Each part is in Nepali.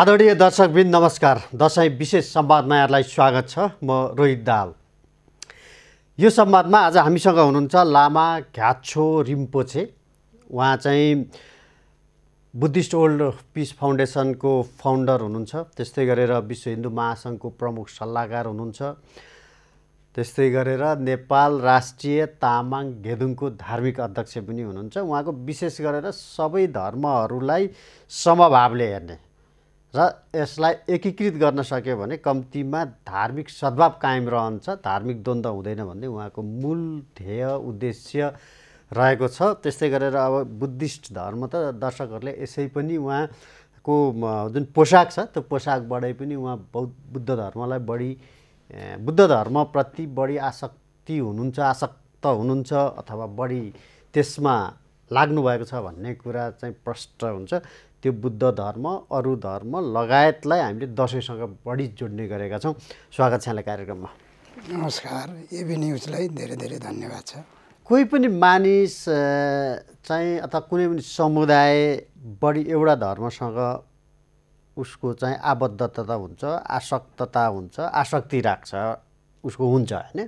आदरणीय दर्शकबिन नमस्कार दसैँ विशेष सम्वादमा यहाँलाई स्वागत छ म रोहित दाल यो संवादमा आज हामीसँग हुनुहुन्छ लामा घ्याछो रिम्पोछे उहाँ चाहिँ बुद्धिस्ट ओल्ड पिस फाउन्डेसनको फाउन्डर हुनुहुन्छ त्यस्तै गरेर विश्व हिन्दू महासङ्घको प्रमुख सल्लाहकार हुनुहुन्छ त्यस्तै गरेर नेपाल राष्ट्रिय तामाङ गेदुङको धार्मिक अध्यक्ष पनि हुनुहुन्छ उहाँको विशेष गरेर सबै धर्महरूलाई समभावले हेर्ने र यसलाई एकीकृत गर्न सक्यो भने कम्तीमा धार्मिक सद्भाव कायम रहन्छ धार्मिक द्वन्द्व हुँदैन भन्ने उहाँको मूल ध्येय उद्देश्य रहेको छ त्यस्तै गरेर अब बुद्धिस्ट धर्म त दर्शकहरूले यसै पनि उहाँको जुन पोसाक छ त्यो पोसाकबाटै पनि उहाँ बौद्ध बुद्ध धर्मलाई बढी बुद्ध धर्मप्रति बढी आसक्ति हुनुहुन्छ आसक्त हुनुहुन्छ अथवा बढी त्यसमा लाग्नुभएको छ भन्ने कुरा चाहिँ प्रष्ट हुन्छ त्यो बुद्ध धर्म अरू धर्म लगायतलाई हामीले दसैँसँग बढी जोड्ने गरेका छौँ स्वागत छ यहाँलाई कार्यक्रममा नमस्कार एबी न्युजलाई धेरै धेरै धन्यवाद छ कोही पनि मानिस चाहिँ अथवा कुनै पनि समुदाय बढी एउटा धर्मसँग उसको चाहिँ आबद्धता हुन्छ आसक्तता हुन्छ आसक्ति राख्छ उसको हुन्छ होइन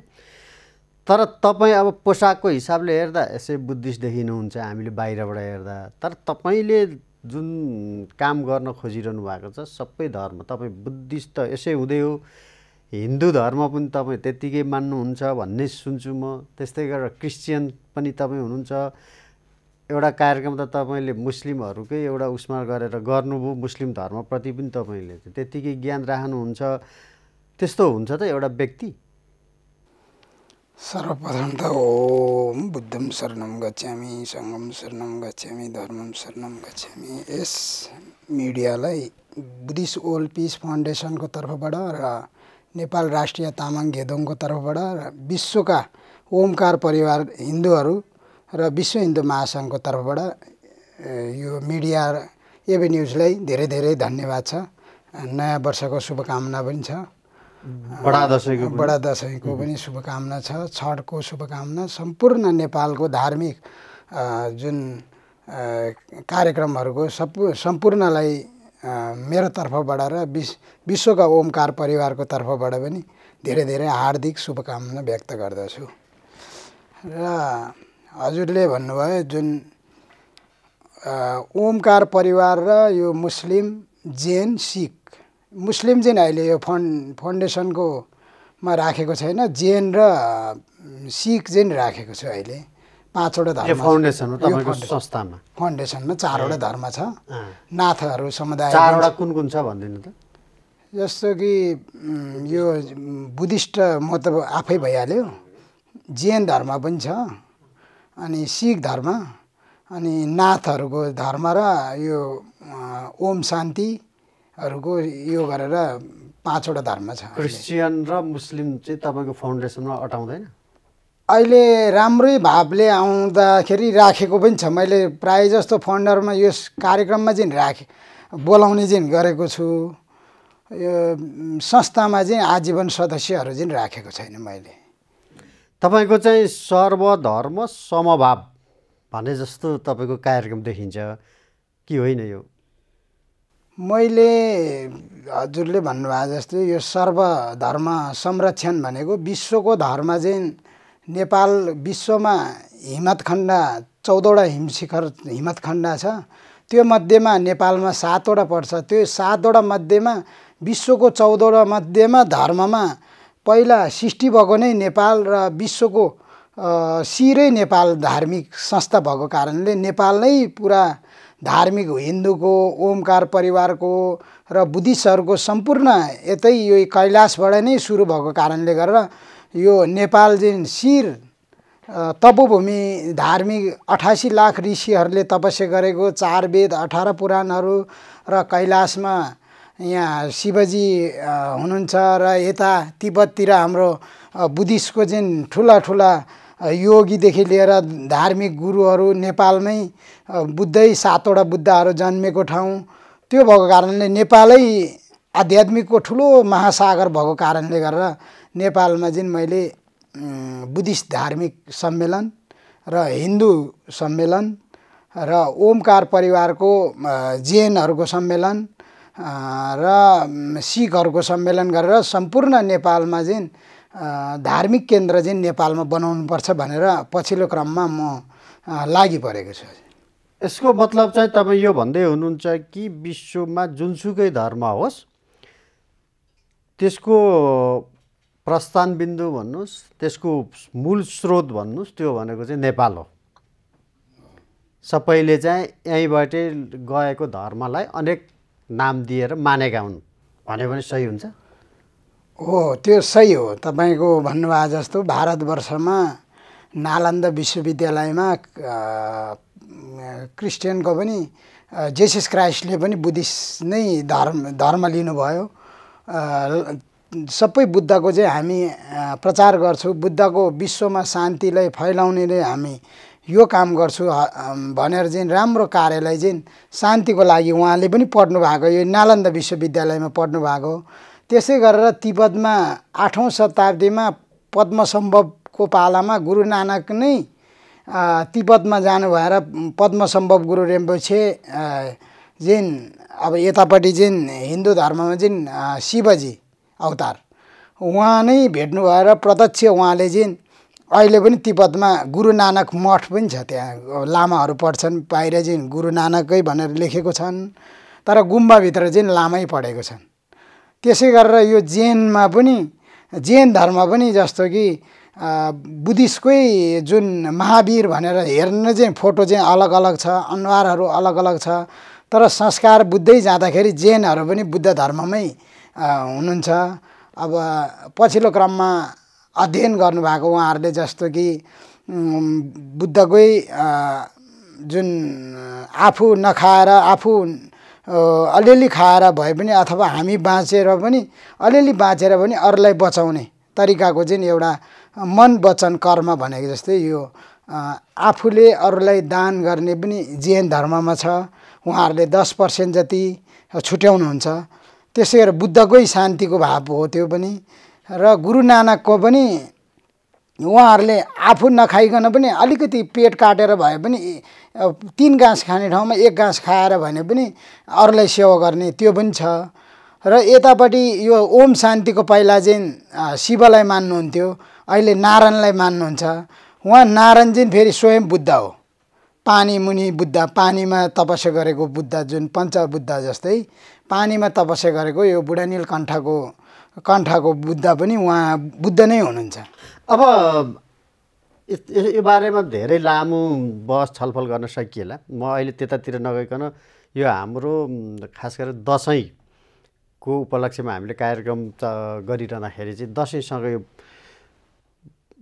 तर तपाईँ अब पोसाकको हिसाबले हेर्दा यसै बुद्धिस्ट देखिनुहुन्छ हामीले बाहिरबाट हेर्दा तर तपाईँले जुन काम गर्न खोजिरहनु भएको छ सबै धर्म तपाईँ बुद्धिस्ट यसै हुँदै हो हिन्दू धर्म पनि तपाईँ त्यत्तिकै मान्नुहुन्छ भन्ने सुन्छु म त्यस्तै गरेर क्रिस्चियन पनि तपाईँ हुनुहुन्छ एउटा कार्यक्रम त तपाईँले मुस्लिमहरूकै एउटा उसमा गरेर गर्नुभयो मुस्लिम धर्मप्रति पनि तपाईँले त्यत्तिकै ज्ञान राख्नुहुन्छ त्यस्तो हुन्छ त एउटा व्यक्ति सर्वप्रथम त ओम बुद्धम शरणम गच्छामि सङ्गम शरणम गच्छामि धर्मम शरणम गच्छामि यस मिडियालाई बुद्धिस्ट ओल्ड पिस फाउन्डेसनको तर्फबाट र नेपाल राष्ट्रिय तामाङ घेदोङको तर्फबाट र विश्वका ओमकार परिवार हिन्दूहरू र विश्व हिन्दू महासङ्घको तर्फबाट यो मिडिया एभेन्युजलाई न्युजलाई धेरै धेरै धन्यवाद छ नयाँ वर्षको शुभकामना पनि छ बडा दसैँको बडा दसैँको पनि शुभकामना छ छठको शुभकामना सम्पूर्ण नेपालको धार्मिक जुन कार्यक्रमहरूको सब सम्पूर्णलाई मेरो तर्फबाट र विश्व विश्वका ओमकार परिवारको तर्फबाट पनि धेरै धेरै हार्दिक शुभकामना व्यक्त गर्दछु र हजुरले भन्नुभयो जुन ओमकार परिवार र यो मुस्लिम जैन सिख मुस्लिम चाहिँ अहिले यो फन्ड फाउन्डेसनकोमा राखेको छैन जैन र सिख चाहिँ राखेको छु अहिले पाँचवटा धर्म फाउन्डेसन संस्थामा फाउन्डेसनमा चारवटा धर्म छ नाथहरू समुदाय चारवटा कुन कुन छ भनिदिनु त जस्तो कि यो बुद्धिस्ट म त आफै भइहाल्यो जैन धर्म पनि छ अनि सिख धर्म अनि नाथहरूको धर्म र यो ओम शान्ति हरूको यो गरेर पाँचवटा धर्म छ क्रिस्चियन र मुस्लिम चाहिँ तपाईँको फाउन्डेसनमा अटाउँदैन अहिले राम्रै भावले आउँदाखेरि राखेको पनि छ मैले प्रायः जस्तो फन्डरमा यस कार्यक्रममा चाहिँ राखेँ बोलाउने चाहिँ गरेको छु यो संस्थामा चाहिँ आजीवन सदस्यहरू चाहिँ राखेको छैन मैले तपाईँको चाहिँ सर्वधर्म समभाव भने जस्तो तपाईँको कार्यक्रम देखिन्छ कि होइन यो मैले हजुरले भन्नुभएको जस्तै यो सर्वधर्म संरक्षण भनेको विश्वको धर्म चाहिँ नेपाल विश्वमा हिमतखण्ड चौधवटा हिमशिखर हिमतखण्ड छ त्यो मध्येमा नेपालमा सातवटा पर्छ त्यो सातवटा मध्येमा विश्वको चौधवटा मध्येमा धर्ममा पहिला सृष्टि भएको नै नेपाल र विश्वको सिरै नेपाल धार्मिक संस्था भएको कारणले नेपाल नै पुरा धार्मिक हिन्दूको ओमकार परिवारको र बुद्धिस्टहरूको सम्पूर्ण यतै यो कैलाशबाट नै सुरु भएको कारणले गर्दा यो नेपाल जुन शिर तपोभूमि धार्मिक अठासी लाख ऋषिहरूले तपस्या गरेको चार वेद अठार पुराणहरू र कैलाशमा यहाँ शिवजी हुनुहुन्छ र यता तिब्बततिर हाम्रो बुद्धिस्टको जुन ठुला ठुला योगीदेखि लिएर धार्मिक गुरुहरू नेपालमै बुद्धै सातवटा बुद्धहरू जन्मेको ठाउँ त्यो भएको कारणले नेपालै आध्यात्मिकको ठुलो महासागर भएको कारणले गरेर नेपालमा जुन मैले बुद्धिस्ट धार्मिक सम्मेलन र हिन्दू सम्मेलन र ओमकार परिवारको जैनहरूको सम्मेलन र सिखहरूको सम्मेलन गरेर सम्पूर्ण नेपालमा चाहिँ धार्मिक केन्द्र चाहिँ नेपालमा बनाउनुपर्छ भनेर पछिल्लो क्रममा म लागि परेको छु यसको मतलब चाहिँ तपाईँ यो भन्दै हुनुहुन्छ कि विश्वमा जुनसुकै धर्म होस् त्यसको प्रस्थान बिन्दु भन्नुहोस् त्यसको मूल स्रोत भन्नुहोस् त्यो भनेको चाहिँ नेपाल हो सबैले चाहिँ यहीँबाटै गएको धर्मलाई अनेक नाम दिएर मानेका हुन् भन्यो भने सही हुन्छ हो त्यो सही हो तपाईँको भन्नुभएको जस्तो भारतवर्षमा नालन्दा विश्वविद्यालयमा क्रिस्चियनको पनि जेसिस क्राइस्टले पनि बुद्धिस्ट नै धर्म धर्म लिनुभयो सबै बुद्धको चाहिँ हामी प्रचार गर्छौँ बुद्धको विश्वमा शान्तिलाई फैलाउनेले हामी यो काम गर्छु भनेर चाहिँ राम्रो कार्यलाई चाहिँ शान्तिको लागि उहाँले पनि पढ्नु भएको यो नालन्दा विश्वविद्यालयमा पढ्नु भएको त्यसै गरेर तिब्बतमा आठौँ शताब्दीमा पद्मसम्भवको पालामा गुरु नानक नै तिब्बतमा जानुभएर पद्मसम्भव गुरु रेम्बोछे जिन अब यतापट्टि जिन हिन्दू धर्ममा जिन शिवजी अवतार उहाँ नै भेट्नु भएर प्रत्यक्ष उहाँले जिन अहिले पनि तिब्बतमा गुरु नानक मठ पनि छ त्यहाँ लामाहरू पढ्छन् बाहिर चाहिँ गुरु नानकै भनेर लेखेको छन् तर गुम्बाभित्र चाहिँ लामै पढेको छन् त्यसै गरेर यो जैनमा पनि जैन धर्म पनि जस्तो कि बुद्धिस्टकै जुन महावीर भनेर हेर्न चाहिँ फोटो चाहिँ अलग अलग छ अनुहारहरू अलग अलग छ तर संस्कार बुझ्दै जाँदाखेरि जैनहरू पनि बुद्ध धर्ममै हुनुहुन्छ अब पछिल्लो क्रममा अध्ययन गर्नुभएको उहाँहरूले जस्तो कि बुद्धकै जुन आफू नखाएर आफू अलिअलि खाएर भए पनि अथवा हामी बाँचेर पनि अलिअलि बाँचेर पनि अरूलाई बचाउने तरिकाको चाहिँ एउटा मन वचन कर्म भनेको जस्तै यो आफूले अरूलाई दान गर्ने पनि जैन धर्ममा छ उहाँहरूले दस पर्सेन्ट जति छुट्याउनुहुन्छ त्यसै गरेर बुद्धकै शान्तिको भाव हो त्यो पनि र गुरु नानकको पनि उहाँहरूले आफू नखाइकन पनि अलिकति पेट काटेर भए पनि तिन घाँस खाने ठाउँमा एक गाँस खाएर भने पनि अरूलाई सेवा गर्ने त्यो पनि छ र यतापट्टि यो ओम शान्तिको पहिला चाहिँ शिवलाई मान्नुहुन्थ्यो अहिले नारायणलाई मान्नुहुन्छ उहाँ नारायण चाहिँ फेरि स्वयं बुद्ध हो पानी मुनि बुद्ध पानीमा तपस्या गरेको बुद्ध जुन पञ्चबुद्ध जस्तै पानीमा तपस्या गरेको यो बुढा कण्ठको कण्ठको बुद्ध पनि उहाँ बुद्ध नै हुनुहुन्छ अब यो बारेमा धेरै लामो बहस छलफल गर्न सकिएला म अहिले त्यतातिर नगइकन यो हाम्रो खास गरेर दसैँको उपलक्ष्यमा हामीले कार्यक्रम गरिरहँदाखेरि चाहिँ दसैँसँग यो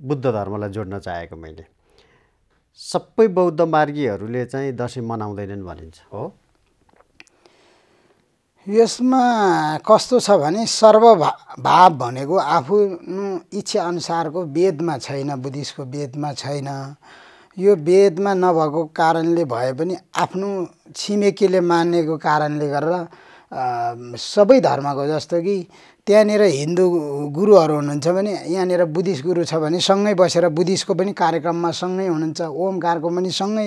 बुद्ध धर्मलाई जोड्न चाहेको मैले सबै बौद्ध मार्गीहरूले चाहिँ दसैँ मनाउँदैनन् भनिन्छ हो यसमा कस्तो छ भने सर्वभा भाव भनेको आफ्नो अनुसारको वेदमा छैन बुद्धिस्टको वेदमा छैन यो वेदमा नभएको कारणले भए पनि आफ्नो छिमेकीले मानेको कारणले गरेर सबै धर्मको जस्तो कि त्यहाँनिर हिन्दू गुरुहरू हुनुहुन्छ भने यहाँनिर बुद्धिस्ट गुरु छ भने सँगै बसेर बुद्धिस्टको पनि कार्यक्रममा सँगै हुनुहुन्छ ओमकारको पनि सँगै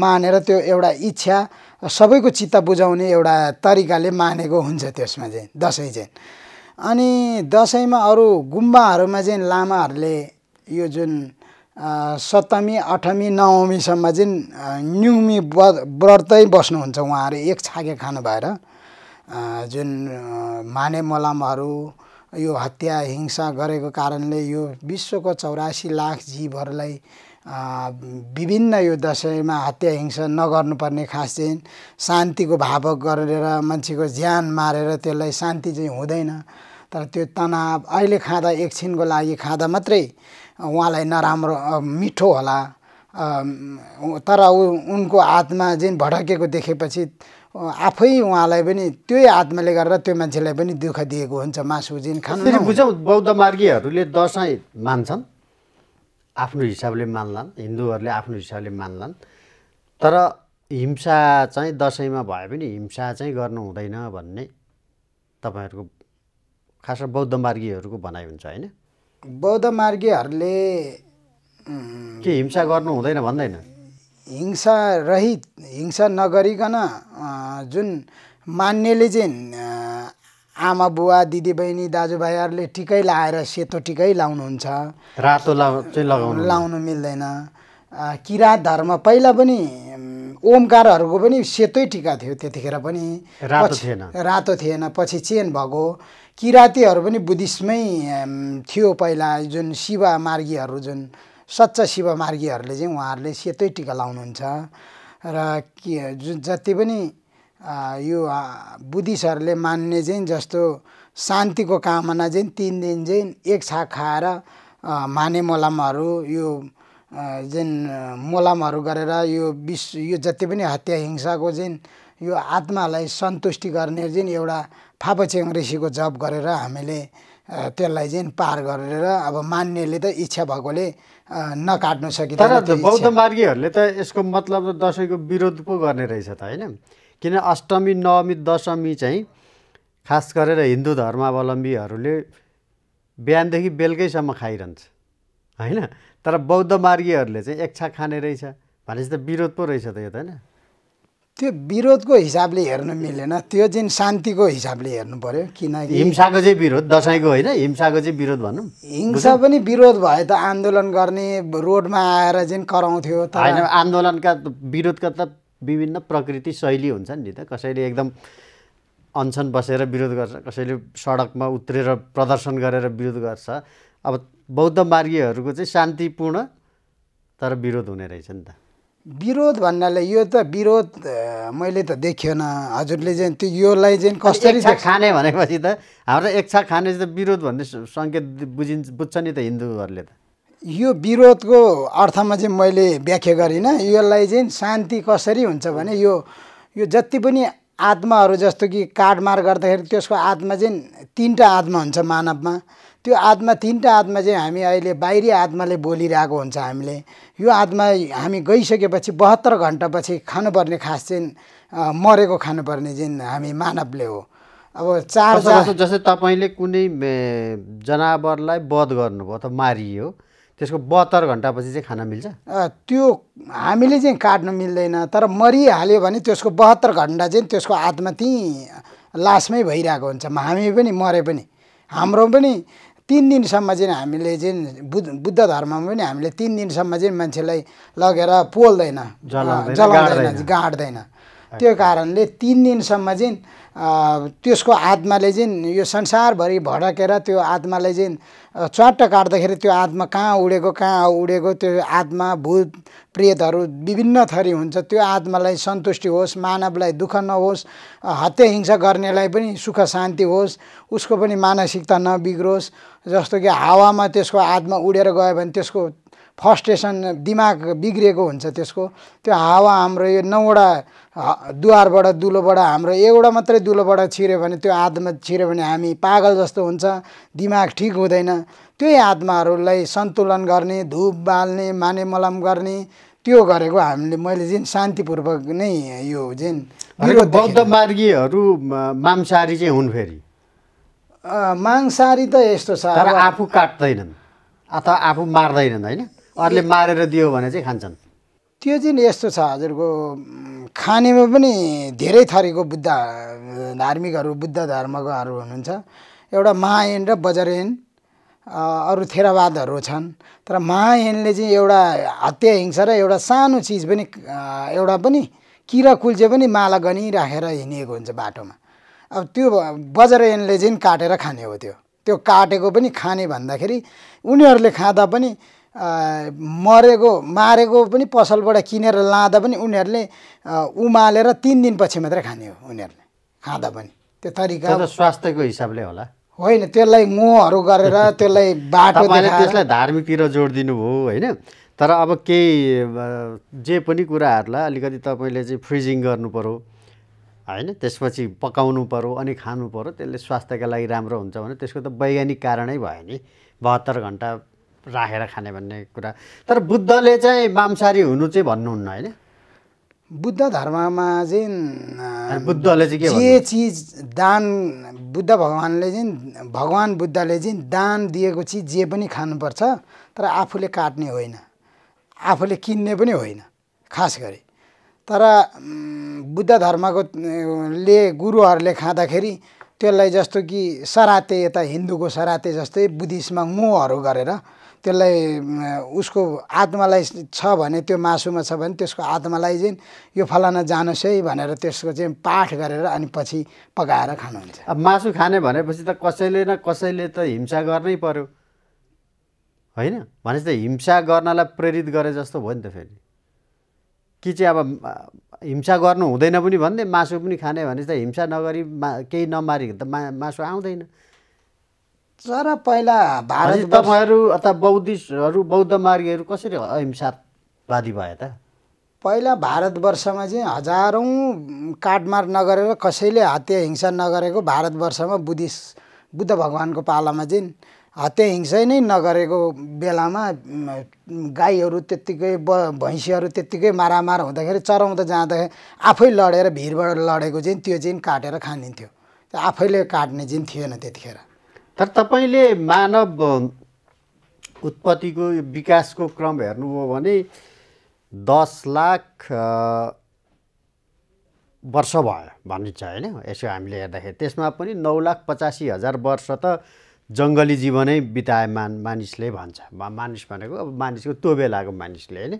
मानेर त्यो एउटा इच्छा सबैको चित्त बुझाउने एउटा तरिकाले मानेको हुन्छ त्यसमा चाहिँ दसैँ चाहिँ अनि दसैँमा अरू गुम्बाहरूमा चाहिँ लामाहरूले यो जुन सप्तमी अठमी नवमीसम्म चाहिँ न्युमी व्रतै बस्नुहुन्छ उहाँहरू एक छाके खानु भएर जुन माने मलामहरू यो हत्या हिंसा गरेको कारणले यो विश्वको चौरासी लाख जीवहरूलाई विभिन्न यो दसैँमा हत्या हिंसा नगर्नुपर्ने खास चाहिँ शान्तिको भावक गरेर मान्छेको ज्यान मारेर त्यसलाई शान्ति चाहिँ हुँदैन तर त्यो तनाव अहिले खाँदा एकछिनको लागि खाँदा मात्रै उहाँलाई नराम्रो मिठो होला तर उनको आत्मा जुन भड्केको देखेपछि आफै उहाँलाई पनि त्यही आत्माले गरेर त्यो मान्छेलाई पनि दुःख दिएको हुन्छ मासु जिन खानु बुझौँ बौद्ध मार्गीहरूले दसैँ मान्छन् आफ्नो हिसाबले मान्लान् हिन्दूहरूले आफ्नो हिसाबले मान्लान् तर हिंसा चाहिँ दसैँमा भए पनि हिंसा चाहिँ गर्नु हुँदैन भन्ने तपाईँहरूको खासमा बौद्ध मार्गीहरूको भनाइ हुन्छ होइन बौद्ध मार्गीहरूले के हिंसा गर्नु हुँदैन भन्दैन हिंसा रहित हिंसा नगरिकन जुन मान्यले चाहिँ आमा बुवा दिदीबहिनी दाजुभाइहरूले टिकै लाएर सेतो टिकै लाउनुहुन्छ रातो लगाउनु लाउनु मिल्दैन किराँत धर्म पहिला पनि ओमकारहरूको पनि सेतै टिका थियो त्यतिखेर पनि रातो थिएन रातो थिएन पछि चेन भएको किराँतीहरू पनि बुद्धिस्टमै थियो पहिला जुन शिवा मार्गीहरू जुन सच्चा शिवमार्गीहरूले चाहिँ उहाँहरूले सेतै टिका लाउनुहुन्छ र के जुन जति पनि यो बुद्धिस्टहरूले मान्ने चाहिँ जस्तो शान्तिको कामना चाहिँ तिन दिन चाहिँ एक छाक खाएर माने मोलामहरू यो जुन मोलामहरू गरेर यो विश्व यो जति पनि हत्या हिंसाको चाहिँ यो आत्मालाई सन्तुष्टि गर्ने जुन एउटा फापचेङ ऋषिको जप गरेर हामीले त्यसलाई चाहिँ पार गरेर अब मान्नेले त इच्छा भएकोले नकाट्नु सकिन्छ तर बौद्ध मार्गीहरूले त यसको मतलब त दसैँको विरोध पो गर्ने रहेछ त होइन किन अष्टमी नवमी दशमी चाहिँ खास गरेर हिन्दू धर्मावलम्बीहरूले बिहानदेखि बेलुकैसम्म खाइरहन्छ होइन तर बौद्ध मार्गीहरूले चाहिँ एक खाने रहेछ भनेपछि त विरोध पो रहेछ त यो त होइन त्यो विरोधको हिसाबले हेर्नु मिलेन त्यो चाहिँ शान्तिको हिसाबले हेर्नु पर्यो किनकि हिंसाको चाहिँ विरोध दसैँको होइन हिंसाको चाहिँ विरोध भनौँ हिंसा पनि विरोध भए त आन्दोलन गर्ने रोडमा आएर चाहिँ कराउँथ्यो त होइन आन्दोलनका विरोधका त विभिन्न प्रकृति शैली हुन्छ नि त कसैले एकदम अनसन बसेर विरोध गर्छ कसैले सडकमा उत्रेर प्रदर्शन गरेर विरोध गर्छ अब बौद्ध मार्गीहरूको चाहिँ शान्तिपूर्ण तर विरोध हुने रहेछ नि त विरोध भन्नाले यो त विरोध मैले त देखिएन हजुरले चाहिँ त्यो योलाई चाहिँ कसरी खाने भनेपछि त हाम्रो इच्छा खाने त विरोध भन्ने सङ्केत बुझिन्छ बुझ्छ नि त हिन्दूहरूले त यो विरोधको अर्थमा चाहिँ मैले व्याख्या गरिनँ यसलाई चाहिँ शान्ति कसरी हुन्छ भने यो यो जति पनि आत्माहरू जस्तो कि काटमार गर्दाखेरि त्यसको आत्मा चाहिँ तिनवटा आत्मा हुन्छ मानवमा त्यो आत्मा तिनवटा आत्मा चाहिँ हामी अहिले बाहिरी आत्माले बोलिरहेको हुन्छ हामीले यो आत्मा हामी गइसकेपछि बहत्तर घन्टापछि खानुपर्ने खास चाहिँ मरेको खानुपर्ने चाहिँ हामी मानवले हो अब चार जस्तै तपाईँले कुनै जनावरलाई वध गर्नुभयो त मारियो त्यसको बहत्तर घन्टापछि चाहिँ खान मिल्छ त्यो हामीले चाहिँ काट्नु मिल्दैन तर मरिहाल्यो भने त्यसको बहत्तर घन्टा चाहिँ त्यसको आत्मा त्यहीँ लासमै भइरहेको हुन्छ हामी पनि मरे पनि हाम्रो पनि तिन दिनसम्म चाहिँ हामीले चाहिँ बुद्ध बुद्ध धर्ममा पनि हामीले तिन दिनसम्म चाहिँ मान्छेलाई लगेर पोल्दैन जलाउँदैन गाड्दैन त्यो कारणले तिन दिनसम्म चाहिँ त्यसको आत्माले चाहिँ यो संसारभरि भड्केर त्यो आत्माले चाहिँ च्वाट्ट काट्दाखेरि त्यो आत्मा कहाँ उडेको कहाँ उडेको त्यो आत्मा भूत प्रेतहरू विभिन्न थरी हुन्छ त्यो आत्मालाई सन्तुष्टि होस् मानवलाई दुःख नहोस् हत्या हिंसा गर्नेलाई पनि सुख शान्ति होस् उसको पनि मानसिकता नबिग्रोस् जस्तो कि हावामा त्यसको आत्मा उडेर गयो भने त्यसको फर्स्टेसन दिमाग बिग्रिएको हुन्छ त्यसको त्यो हावा हाम्रो यो नौवटा दुवारबाट दुलोबाट हाम्रो एउटा मात्रै दुलोबाट छिर्यो भने त्यो आत्मा छिर्यो भने हामी पागल जस्तो हुन्छ दिमाग ठिक हुँदैन त्यही आत्माहरूलाई सन्तुलन गर्ने धुप बाल्ने माने मलम गर्ने त्यो गरेको हामीले मैले जुन शान्तिपूर्वक नै यो जुन बौद्ध मार्गीहरू मांसाहारी चाहिँ हुन् फेरि मांसाहारी त यस्तो छ आफू काट्दैनन् अथवा आफू मार्दैनन् होइन अरूले मारेर दियो भने चाहिँ खान्छन् त्यो चाहिँ यस्तो छ हजुरको खानेमा पनि धेरै थरीको बुद्ध धार्मिकहरू बुद्ध धर्मकोहरू हुनुहुन्छ एउटा महायन र बजरयन अरू थेरावादहरू छन् तर महायनले चाहिँ एउटा हत्या हिंसा र एउटा सानो चिज पनि एउटा पनि किरा कुल्चे पनि माला गनिराखेर हिँडिएको हुन्छ बाटोमा अब त्यो बजरयनले चाहिँ काटेर खाने हो त्यो त्यो काटेको पनि खाने भन्दाखेरि उनीहरूले खाँदा पनि मरेको मारेको पनि पसलबाट किनेर लाँदा पनि उनीहरूले उमालेर तिन दिनपछि मात्रै खाने हो उनीहरूले खाँदा पनि त्यो तरिका स्वास्थ्यको हिसाबले होला होइन त्यसलाई मोहरू गरेर त्यसलाई बाटो त्यसलाई धार्मिकतिर जोड दिनुभयो होइन तर अब केही जे पनि कुराहरूलाई अलिकति तपाईँले चाहिँ फ्रिजिङ पऱ्यो होइन त्यसपछि पकाउनु पऱ्यो अनि खानु पऱ्यो त्यसले स्वास्थ्यका लागि राम्रो हुन्छ भने त्यसको त वैज्ञानिक कारणै भयो नि बहत्तर घन्टा राखेर खाने भन्ने कुरा तर बुद्धले चाहिँ मांसाहारी हुनु चाहिँ भन्नुहुन्न होइन बुद्ध धर्ममा चाहिँ बुद्धले चाहिँ के जे चिज दान बुद्ध भगवान्ले चाहिँ भगवान् बुद्धले चाहिँ दान दिएको चिज जे पनि खानुपर्छ तर आफूले काट्ने होइन आफूले किन्ने पनि होइन खास गरी तर बुद्ध धर्मको ले गुरुहरूले खाँदाखेरि त्यसलाई जस्तो कि सराते यता हिन्दूको सराते जस्तै बुद्धिस्टमा मोहहरू गरेर त्यसलाई उसको आत्मालाई छ भने त्यो मासुमा छ भने त्यसको आत्मालाई चाहिँ यो फलाना जानुहोस् है भनेर त्यसको चाहिँ पाठ गरेर अनि पछि पकाएर खानुहुन्छ अब मासु खाने भनेपछि त कसैले न कसैले त हिंसा गर्नै पर्यो होइन भनेपछि त हिंसा गर्नलाई प्रेरित गरे जस्तो भयो नि त फेरि कि चाहिँ अब हिंसा गर्नु हुँदैन पनि भन्दै मासु पनि खाने भनेपछि त हिंसा नगरी मा केही नमारी त मा मासु आउँदैन तर पहिला भारत तपाईँहरू अथवा बौद्धिस्टहरू बौद्ध मार्गीहरू कसरी अहिंसावादी भए त पहिला भारतवर्षमा चाहिँ हजारौँ काटमार नगरेर कसैले हत्या हिंसा नगरेको भारतवर्षमा बुद्धिस्ट बुद्ध भगवान्को पालामा चाहिँ हत्या हिंसा नै नगरेको बेलामा गाईहरू त्यत्तिकै ब भैँसीहरू त्यत्तिकै मारामार हुँदाखेरि चराउँदा जाँदाखेरि आफै लडेर भिरबाट लडेको चाहिँ त्यो चाहिँ काटेर खानिन्थ्यो आफैले काट्ने चाहिँ थिएन त्यतिखेर तर तपाईँले मानव उत्पत्तिको विकासको क्रम हेर्नुभयो भने दस लाख वर्ष भयो भनिन्छ होइन यसो हामीले हेर्दाखेरि त्यसमा पनि नौ लाख पचासी हजार वर्ष त जङ्गली जीवनै बिताए मान मानिसले भन्छ मानिस भनेको अब मानिसको त्यो बेलाको मानिसले होइन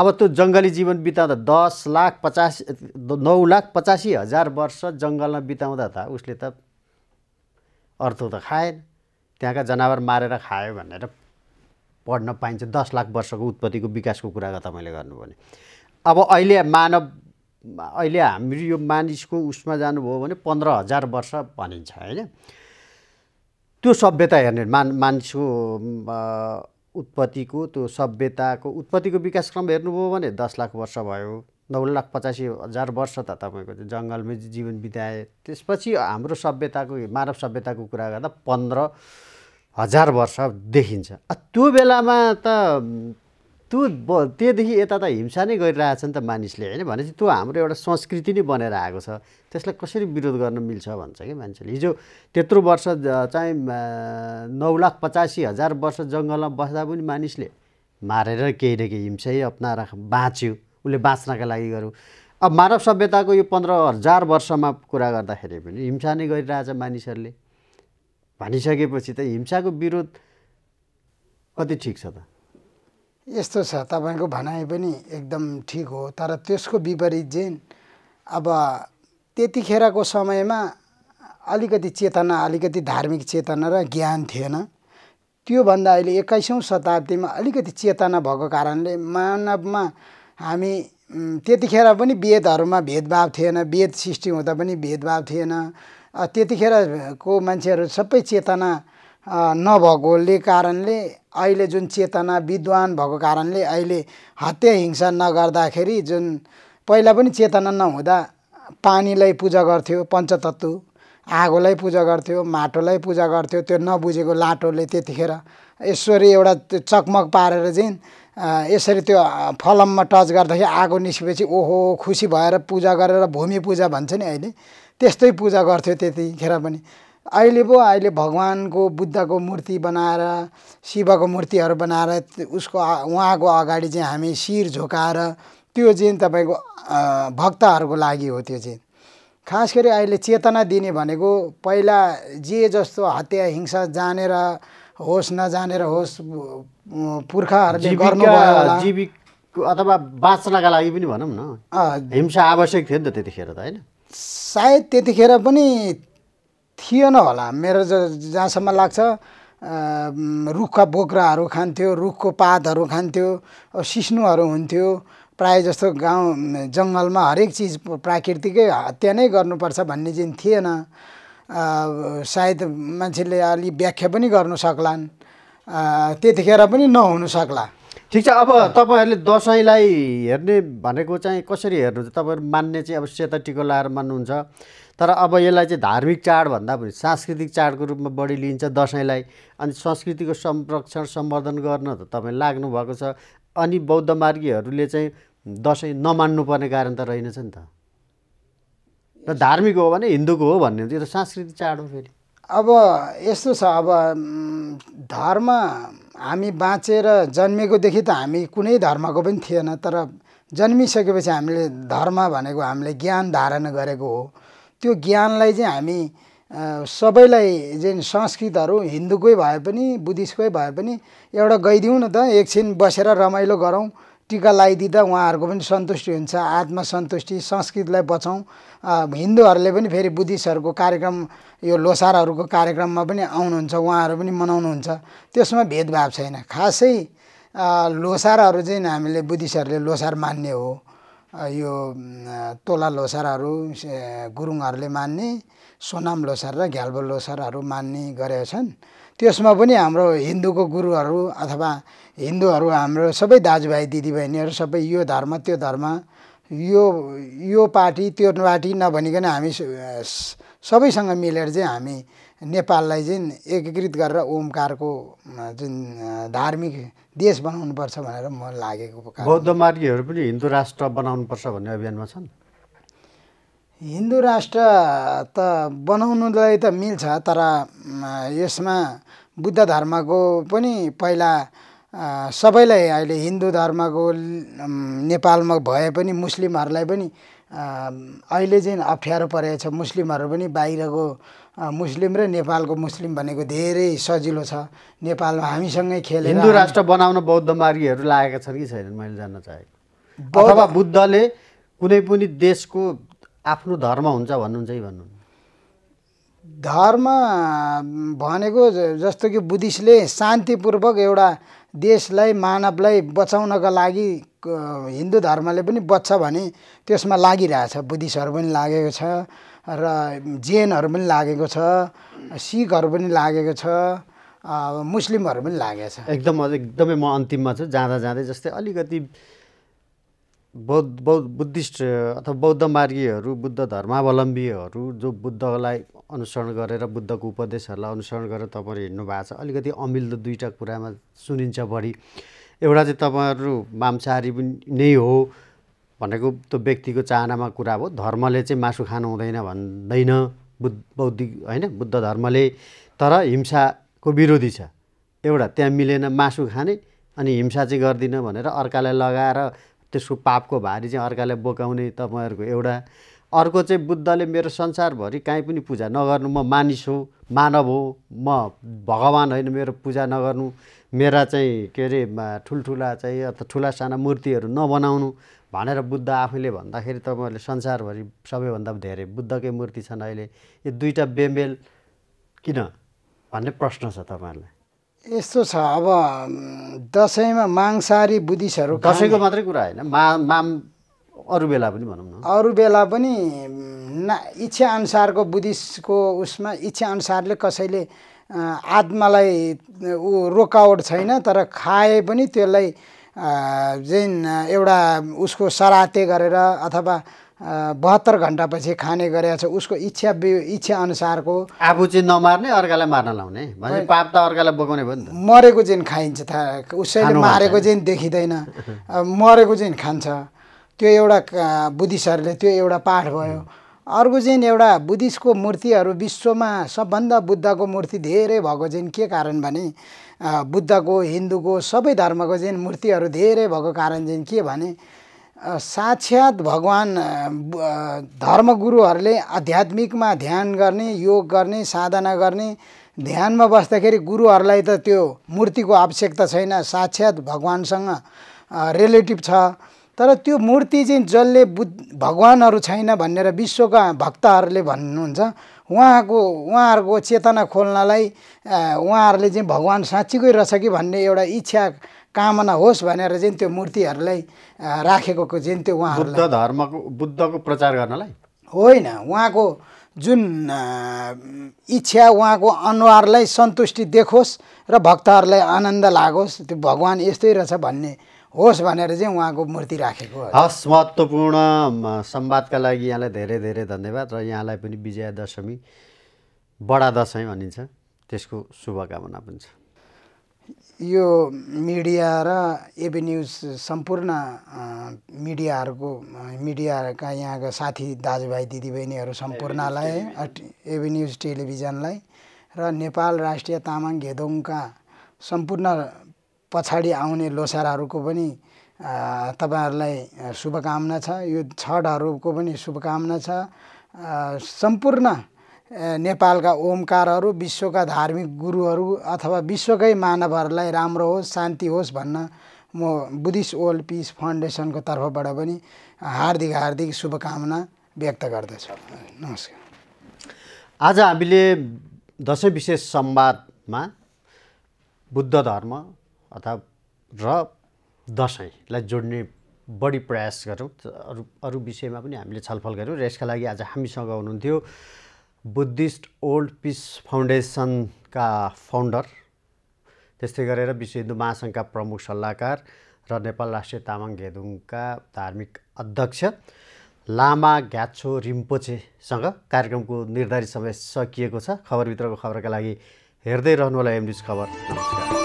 अब त्यो जङ्गली जीवन बिताउँदा दस लाख पचास नौ लाख पचासी हजार वर्ष जङ्गलमा बिताउँदा त उसले त अर्थ त खाएन त्यहाँका जनावर मारेर खायो भनेर पढ्न पाइन्छ दस लाख वर्षको उत्पत्तिको विकासको कुरा मैले गर्नु भने अब अहिले मानव अहिले हाम्रो यो मानिसको उसमा जानुभयो भने पन्ध्र हजार वर्ष भनिन्छ होइन त्यो सभ्यता हेर्ने मान मानिसको उत्पत्तिको त्यो सभ्यताको उत्पत्तिको विकासक्रम हेर्नुभयो भने दस लाख वर्ष भयो नौ लाख पचासी हजार वर्ष त तपाईँको जङ्गलमै जीवन बिताए त्यसपछि हाम्रो सभ्यताको मानव सभ्यताको कुरा गर्दा पन्ध्र हजार वर्ष देखिन्छ त्यो बेलामा त त्यो त्योदेखि यता त हिंसा नै गरिरहेछ नि त मानिसले होइन भनेपछि त्यो हाम्रो एउटा संस्कृति नै बनेर आएको छ त्यसलाई कसरी विरोध गर्न मिल्छ भन्छ कि मान्छेले हिजो त्यत्रो वर्ष चाहिँ नौ लाख पचासी हजार वर्ष जङ्गलमा बस्दा पनि मानिसले मारेर केही न केही हिंसै अप्नाएर बाँच्यो उसले बाँच्नका लागि गरौँ अब मानव सभ्यताको यो पन्ध्र हजार वर्षमा कुरा गर्दाखेरि पनि हिंसा नै गरिरहेछ मानिसहरूले भनिसकेपछि त हिंसाको विरोध कति ठिक छ त यस्तो छ तपाईँको भनाइ पनि एकदम ठिक हो तर त्यसको विपरीत जेन अब त्यतिखेरको समयमा अलिकति चेतना अलिकति धार्मिक चेतना र ज्ञान थिएन त्योभन्दा अहिले एक्काइसौँ शताब्दीमा अलिकति चेतना भएको कारणले मानवमा हामी त्यतिखेर पनि वेदहरूमा भेदभाव थिएन वेद सृष्टि हुँदा पनि भेदभाव थिएन त्यतिखेरको मान्छेहरू सबै चेतना नभएकोले कारणले अहिले जुन चेतना विद्वान भएको कारणले अहिले हत्या हिंसा नगर्दाखेरि जुन पहिला पनि चेतना नहुँदा पानीलाई पूजा गर्थ्यो पञ्चतत्व आगोलाई पूजा गर्थ्यो माटोलाई पूजा गर्थ्यो त्यो नबुझेको लाटोले त्यतिखेर ईश्वरी एउटा चकमक पारेर चाहिँ यसरी त्यो फलममा टच गर्दाखेरि आगो निस्केपछि ओहो खुसी भएर पूजा गरेर भूमि पूजा भन्छ नि अहिले त्यस्तै पूजा गर्थ्यो त्यतिखेर पनि अहिले पो अहिले भगवान्को बुद्धको मूर्ति बनाएर शिवको मूर्तिहरू बनाएर उसको उहाँको अगाडि चाहिँ हामी शिर झोकाएर त्यो चाहिँ तपाईँको भक्तहरूको लागि हो त्यो चाहिँ खास गरी अहिले चेतना दिने भनेको पहिला जे जस्तो हत्या हिंसा जानेर होस् नजानेर होस् पुर्खाहरूले गर्नुभयो जीविक अथवा बाँच्नका लागि पनि भनौँ न हिंसा आवश्यक थियो नि त त्यतिखेर त होइन सायद त्यतिखेर पनि थिएन होला मेरो ज जहाँसम्म लाग्छ रुखका बोक्राहरू खान्थ्यो रुखको पातहरू खान्थ्यो सिस्नुहरू हुन्थ्यो प्रायः जस्तो गाउँ जङ्गलमा हरेक चिज प्राकृतिकै हत्या नै गर्नुपर्छ भन्ने चाहिँ थिएन सायद मान्छेले अलि व्याख्या पनि गर्नु सक्लान् त्यतिखेर पनि नहुनु सक्ला ठिक छ अब तपाईँहरूले दसैँलाई हेर्ने भनेको चाहिँ कसरी हेर्नुहुन्छ तपाईँहरू मान्ने चाहिँ अब सेता टिको लाएर मान्नुहुन्छ तर अब यसलाई चाहिँ धार्मिक चाडभन्दा पनि सांस्कृतिक चाडको रूपमा बढी लिइन्छ दसैँलाई अनि संस्कृतिको संरक्षण सम्वर्धन गर्न त तपाईँ लाग्नु भएको छ अनि बौद्ध मार्गीहरूले चाहिँ दसैँ नमान्नुपर्ने कारण त रहेनछ नि त र धार्मिक हो भने हिन्दूको हो भन्ने यो त सांस्कृतिक चाड हो फेरि अब यस्तो छ अब धर्म हामी बाँचेर जन्मेकोदेखि त हामी कुनै धर्मको पनि थिएन तर जन्मिसकेपछि हामीले धर्म भनेको हामीले ज्ञान धारण गरेको हो त्यो ज्ञानलाई चाहिँ हामी सबैलाई जुन संस्कृतहरू हिन्दूकै भए पनि बुद्धिस्टकै भए पनि एउटा गइदिउँ न त एकछिन बसेर रमाइलो गरौँ टिका लगाइदिँदा उहाँहरूको पनि सन्तुष्टि हुन्छ आत्मसन्तुष्टि संस्कृतिलाई बचाउँ हिन्दूहरूले पनि फेरि बुद्धिस्टहरूको कार्यक्रम यो लोसारहरूको कार्यक्रममा पनि आउनुहुन्छ उहाँहरू पनि मनाउनुहुन्छ त्यसमा भेदभाव छैन खासै लोसारहरू चाहिँ हामीले बुद्धिस्टहरूले लोसार मान्ने हो यो तोला लोसारहरू गुरुङहरूले मान्ने सोनाम लोसार र घ्याल्बो लोसारहरू मान्ने गरेका छन् त्यसमा पनि हाम्रो हिन्दूको गुरुहरू अथवा हिन्दूहरू हाम्रो सबै दाजुभाइ दिदीबहिनीहरू सबै यो धर्म त्यो धर्म यो यो पार्टी त्यो पार्टी नभनिकन हामी सबैसँग मिलेर चाहिँ हामी नेपाललाई चाहिँ एकीकृत गरेर ओमकारको जुन धार्मिक देश बनाउनुपर्छ भनेर म लागेको बौद्ध मार्गीहरू पनि हिन्दू राष्ट्र बनाउनुपर्छ भन्ने अभियानमा छन् हिन्दू राष्ट्र त बनाउनुलाई त मिल्छ तर यसमा बुद्ध धर्मको पनि पहिला सबैलाई अहिले हिन्दू धर्मको नेपालमा भए पनि मुस्लिमहरूलाई पनि अहिले चाहिँ अप्ठ्यारो परेको छ मुस्लिमहरू पनि बाहिरको मुस्लिम र नेपालको मुस्लिम भनेको धेरै सजिलो छ नेपालमा हामीसँगै खेल हिन्दू राष्ट्र बनाउन बौद्ध मार्गीहरू लागेका छन् कि छैनन् मैले जान्न चाहेको अथवा बुद्धले कुनै पनि देशको आफ्नो धर्म हुन्छ भन्नुहुन्छ कि भन्नु धर्म भनेको जस्तो कि बुद्धिस्टले शान्तिपूर्वक एउटा देशलाई मानवलाई बचाउनका लागि हिन्दू धर्मले पनि बच्छ भने त्यसमा लागिरहेछ बुद्धिस्टहरू पनि लागेको छ र जैनहरू पनि लागेको छ सिखहरू पनि लागेको छ मुस्लिमहरू पनि लागेको छ एकदम एकदमै म अन्तिममा छु जाँदा जाँदै जस्तै अलिकति बौद्ध बौद्ध बुद्धिस्ट अथवा बौद्ध मार्गीहरू बुद्ध धर्मावलम्बीहरू जो बुद्धलाई अनुसरण गरेर बुद्धको उपदेशहरूलाई अनुसरण गरेर तपाईँहरू हिँड्नु भएको छ अलिकति अमिल्दो दुईवटा कुरामा सुनिन्छ बढी एउटा चाहिँ तपाईँहरू मांसाहारी पनि नै हो भनेको त्यो व्यक्तिको चाहनामा कुरा हो धर्मले चाहिँ मासु खानु हुँदैन भन्दैन बुद्ध बौद्धिक होइन बुद्ध धर्मले तर हिंसाको विरोधी छ एउटा त्यहाँ मिलेन मासु खाने अनि हिंसा चाहिँ गर्दिनँ भनेर अर्कालाई लगाएर त्यसको पापको भारी चाहिँ अर्कालाई बोकाउने तपाईँहरूको एउटा अर्को चाहिँ बुद्धले मेरो संसारभरि काहीँ पनि पूजा नगर्नु म मानिस हो मानव हो म भगवान् होइन मेरो पूजा नगर्नु मेरा चाहिँ के अरे ठुल्ठुला चाहिँ अथवा ठुला साना मूर्तिहरू नबनाउनु भनेर बुद्ध आफैले भन्दाखेरि तपाईँहरूले संसारभरि सबैभन्दा धेरै बुद्धकै मूर्ति छन् अहिले यो दुईवटा बेमेल किन भन्ने प्रश्न छ तपाईँहरूलाई यस्तो छ अब दसैँमा मांसाहारी बुद्धिस्टहरू दसैँको मात्रै कुरा होइन मा माम अरू बेला पनि भनौँ न अरू बेला पनि ना इच्छा अनुसारको बुद्धिस्टको उसमा इच्छा अनुसारले कसैले आत्मालाई ऊ रोकावट छैन तर खाए पनि त्यसलाई जुन एउटा उसको सराते गरेर अथवा बहत्तर घन्टापछि खाने गरेको छ उसको इच्छा इच्छा अनुसारको आफू चाहिँ नमार्ने अर्कालाई मार्न लाउने भने पाप त अर्कालाई बोकाउने भयो नि त मरेको जिन खाइन्छ था उसैले मारेको जिन देखिँदैन मरेको जिन खान्छ त्यो एउटा बुद्धिस्टहरूले त्यो एउटा पाठ भयो अर्को चाहिँ एउटा बुद्धिस्टको मूर्तिहरू विश्वमा सबभन्दा बुद्धको मूर्ति धेरै भएको चाहिँ के कारण भने बुद्धको हिन्दूको सबै धर्मको चाहिँ मूर्तिहरू धेरै भएको कारण चाहिँ के भने साक्षात् भगवान् धर्मगुरुहरूले आध्यात्मिकमा ध्यान गर्ने योग गर्ने साधना गर्ने ध्यानमा बस्दाखेरि गुरुहरूलाई त त्यो मूर्तिको आवश्यकता छैन साक्षात् भगवान्सँग रिलेटिभ छ तर त्यो मूर्ति चाहिँ जसले बुद्ध भगवान्हरू छैन भनेर विश्वका भक्तहरूले भन्नुहुन्छ उहाँको उहाँहरूको चेतना खोल्नलाई उहाँहरूले चाहिँ भगवान् साँच्चीकै रहेछ कि भन्ने एउटा इच्छा कामना होस् भनेर चाहिँ त्यो मूर्तिहरूलाई राखेको चाहिँ त्यो बुद्ध धर्मको बुद्धको प्रचार गर्नलाई होइन उहाँको जुन इच्छा उहाँको अनुहारलाई सन्तुष्टि देखोस् र भक्तहरूलाई आनन्द लागोस् त्यो भगवान् यस्तै रहेछ भन्ने होस् भनेर चाहिँ उहाँको मूर्ति राखेको हस् महत्त्वपूर्ण सम्वादका लागि यहाँलाई धेरै धेरै धन्यवाद र यहाँलाई पनि विजया दशमी बडा दसैँ भनिन्छ त्यसको शुभकामना पनि छ यो मिडिया र एबी न्युज सम्पूर्ण मिडियाहरूको मिडियाका यहाँका साथी दाजुभाइ दिदीबहिनीहरू सम्पूर्णलाई एबी न्युज टेलिभिजनलाई र नेपाल राष्ट्रिय तामाङ घेदोङका सम्पूर्ण पछाडि आउने लोसारहरूको पनि तपाईँहरूलाई शुभकामना छ यो छठहरूको पनि शुभकामना छ सम्पूर्ण नेपालका ओमकारहरू विश्वका धार्मिक गुरुहरू अथवा विश्वकै मानवहरूलाई राम्रो होस् शान्ति होस् भन्न म बुद्धिस्ट ओल्ड पिस फाउन्डेसनको तर्फबाट पनि हार्दिक हार्दिक शुभकामना व्यक्त गर्दछु नमस्कार आज हामीले दसैँ विशेष संवादमा बुद्ध धर्म अथवा र दसैँलाई जोड्ने बढी प्रयास गऱ्यौँ अरू अरू विषयमा पनि हामीले छलफल गऱ्यौँ र यसका लागि आज हामीसँग हुनुहुन्थ्यो बुद्धिस्ट ओल्ड पिस फाउन्डेसनका फाउन्डर त्यस्तै गरेर विश्व हिन्दू महासङ्घका प्रमुख सल्लाहकार र नेपाल राष्ट्रिय तामाङ घेदुङका धार्मिक अध्यक्ष लामा घ्याछो रिम्पोचेसँग कार्यक्रमको निर्धारित समय सकिएको छ खबरभित्रको खबरका लागि हेर्दै रहनु होला न्युज खबर नमस्कार